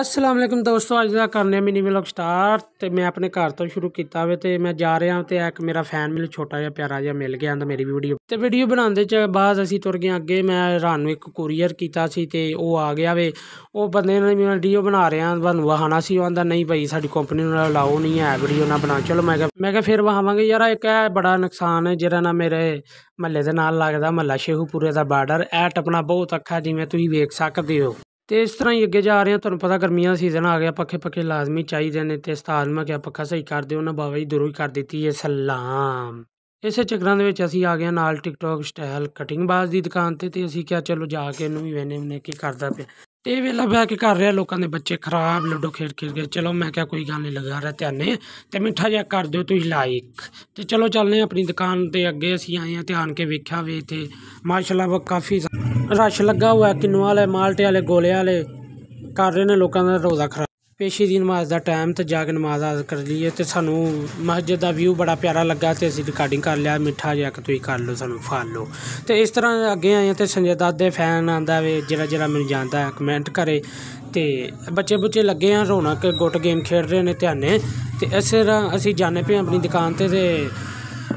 ਅਸਲਾਮ ਵਾਲੇਕਮ ਦੋਸਤੋ ਅੱਜ ਦਾ ਕਰਨੇ ਮਿਨੀ ਵਲੌਗ ਸਟਾਰਟ ਤੇ ਮੈਂ ਆਪਣੇ ਘਰ ਤੋਂ ਸ਼ੁਰੂ ਕੀਤਾ ਵੇ ਤੇ ਮੈਂ ਜਾ ਰਿਹਾ ਤੇ ਇੱਕ ਮੇਰਾ ਫੈਨ ਮੈਨੂੰ ਛੋਟਾ ਜਿਹਾ ਪਿਆਰਾ ਜਿਹਾ ਮਿਲ ਗਿਆ ਤਾਂ ਮੇਰੀ ਵੀਡੀਓ ਤੇ ਵੀਡੀਓ ਬਣਾਉਂਦੇ ਚ ਬਾਅਦ ਅਸੀਂ ਤੁਰ ਗਏ ਅੱਗੇ ਮੈਂ ਰਾਨ ਨੂੰ ਇੱਕ ਕੂਰੀਅਰ ਕੀਤਾ ਸੀ ਤੇ ਉਹ ਆ ਗਿਆ ਵੇ ਉਹ ਬੰਦੇ ਨੇ ਮੈਨੂੰ ਵੀਡੀਓ ਬਣਾ ਰਿਹਾ ਬਨ ਵਹਾਣਾ ਸੀ ਆਂਦਾ ਨਹੀਂ ਭਾਈ ਸਾਡੀ ਕੰਪਨੀ ਨਾਲ ਲਾਓ ਨਹੀਂ ਹੈ ਵੀਡੀਓ ਨਾ ਬਣਾ ਚਲੋ ਮੈਂ ਕਿਹਾ ਮੈਂ ਕਿਹਾ ਫਿਰ ਵਹਾਵਾਂਗੇ ਯਾਰ ਇੱਕ ਇਹ ਬੜਾ ਨੁਕਸਾਨ ਹੈ ਜਿਹੜਾ ਨਾ ਮੇਰੇ ਮੱਲੇ ਦੇ ਨਾਲ ਲੱਗਦਾ ਮੱਲਾ ਸ਼ੇਹੂਪੁਰੇ ਦਾ ਬਾਰਡਰ ਇਹ ਟਪਣਾ ਬਹੁਤ ਅੱਖਾ ਜਿਵੇਂ ਤੁਸੀਂ ਵੇਖ ਸਕਦੇ ਹੋ ਤੇ ਇਸ ਤਰ੍ਹਾਂ ਹੀ ਅੱਗੇ ਜਾ ਰਹੇ ਹਾਂ ਤੁਹਾਨੂੰ ਪਤਾ ਗਰਮੀਆਂ ਦਾ ਸੀਜ਼ਨ ਆ ਗਿਆ ਪੱਖੇ ਪੱਖੇ ਲਾਜ਼ਮੀ ਚਾਹੀਦੇ ਨੇ ਤੇ ਉਸਤਾਦ ਮੈਂ ਕਿਹਾ ਪੱਖਾ ਸਹੀ ਕਰ ਦਿਓ ਉਹਨਾਂ ਬਾਬਾ ਜੀ ਦੂਰੋਂ ਹੀ ਕਰ ਦਿੱਤੀ ਹੈ ਸਲਾਮ ਇਸੇ ਚੱਕਰਾਂ ਦੇ ਵਿੱਚ ਅਸੀਂ ਆ ਗਏ ਨਾਲ ਟਿਕਟੌਕ ਸਟਾਈਲ ਕਟਿੰਗ ਬਾਜ਼ ਦੀ ਦੁਕਾਨ ਤੇ ਤੇ ਅਸੀਂ ਕਿਹਾ ਚਲੋ ਜਾ ਕੇ ਇਹਨੂੰ ਵੀ ਵੇਨੇ ਉਹਨੇ ਕੀ ਕਰਦਾ ਪਿਆ ਤੇ ਵੇਲਾ ਬਹਿ ਕੇ ਕਰ ਰਿਹਾ ਲੋਕਾਂ ਦੇ ਬੱਚੇ ਖਰਾਬ ਲੁੱਡੋ ਖੇਡ ਖੇਡ ਕੇ ਚਲੋ ਮੈਂ ਕਿਹਾ ਕੋਈ ਗੱਲ ਨਹੀਂ ਲਗਾ ਰਿਹਾ ਧਿਆਨੇ ਤੇ ਮਿੱਠਾ ਜਿਹਾ ਕਰ ਦਿਓ ਤੁਸੀਂ ਲਾਈਕ ਤੇ ਚਲੋ ਚੱਲਨੇ ਆਪਣੀ ਦੁਕਾਨ ਤੇ ਅੱਗੇ ਅਸੀਂ ਆਏ ਆ ਧਿਆਨ ਕੇ ਵੇਖਿਆ ਵੇ ਤੇ ਮਾਸ਼ਾਅੱਲਾ ਕਾਫੀ ਰਸ਼ ਲੱਗਾ ਹੋਇਆ ਕਿੰਨੂ ਵਾਲੇ ਮਾਲਟੇ ਵਾਲੇ ਗੋਲੇ ਵਾਲੇ ਕਰ ਰਹੇ ਨੇ ਲੋਕਾਂ ਦਾ ਰੋਜ਼ਾ ਖਰਾਬ ਪੇਸ਼ੀ ਦੀ ਨਮਾਜ਼ ਦਾ ਟਾਈਮ ਤੇ ਜਾ ਕੇ ਨਮਾਜ਼ ਆਦ ਕਰ ਲਈਏ ਤੇ ਸਾਨੂੰ ਮਸਜਿਦ ਦਾ ਵਿਊ ਬੜਾ ਪਿਆਰਾ ਲੱਗਾ ਤੇ ਅਸੀਂ ਰਿਕਾਰਡਿੰਗ ਕਰ ਲਿਆ ਮਿੱਠਾ ਜਿਹਾ ਕਿ ਤੁਸੀਂ ਕਰ ਲਓ ਸਾਨੂੰ ਫਾਲੋ ਤੇ ਇਸ ਤਰ੍ਹਾਂ ਅੱਗੇ ਆਏ ਤੇ ਸੰਜੇ ਦਾਦ ਦੇ ਫੈਨ ਆਂਦਾ ਵੇ ਜਿਹੜਾ ਜਿਹੜਾ ਮੈਨੂੰ ਜਾਣਦਾ ਕਮੈਂਟ ਕਰੇ ਤੇ ਬੱਚੇ ਬੁੱਚੇ ਲੱਗੇ ਆ ਰੋਣਾ ਕਿ ਗੁੱਟ ਗੇਮ ਖੇਡ ਰਹੇ ਨੇ ਧਿਆਨੇ ਤੇ ਇਸ ਤਰ੍ਹਾਂ ਅਸੀਂ ਜਾਣੇ ਪਏ ਆਪਣੀ ਦੁਕਾਨ ਤੇ ਤੇ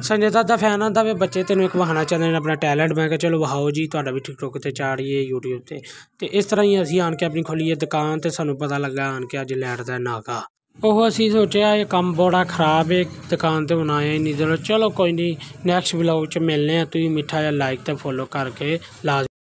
संजय दत्त का फैन आता भी बच्चे तेन एक बहाना चाहते हैं अपना टैलेंट मैं क्या चलो बहाओ जी थोड़ा भी टिकटॉक से चाड़िए यूट्यूब से तो इस तरह ही असी आन अपनी खोली है दुकान तो सूँ पता लगे आज के अज लैट का नाका वह असी सोचा यह कम बड़ा खराब है दुकान तो बनाया ही नहीं चलो चलो कोई नहीं नैक्सट बलॉग मिलने तुम मिठा जहा लाइक तो फॉलो करके लाज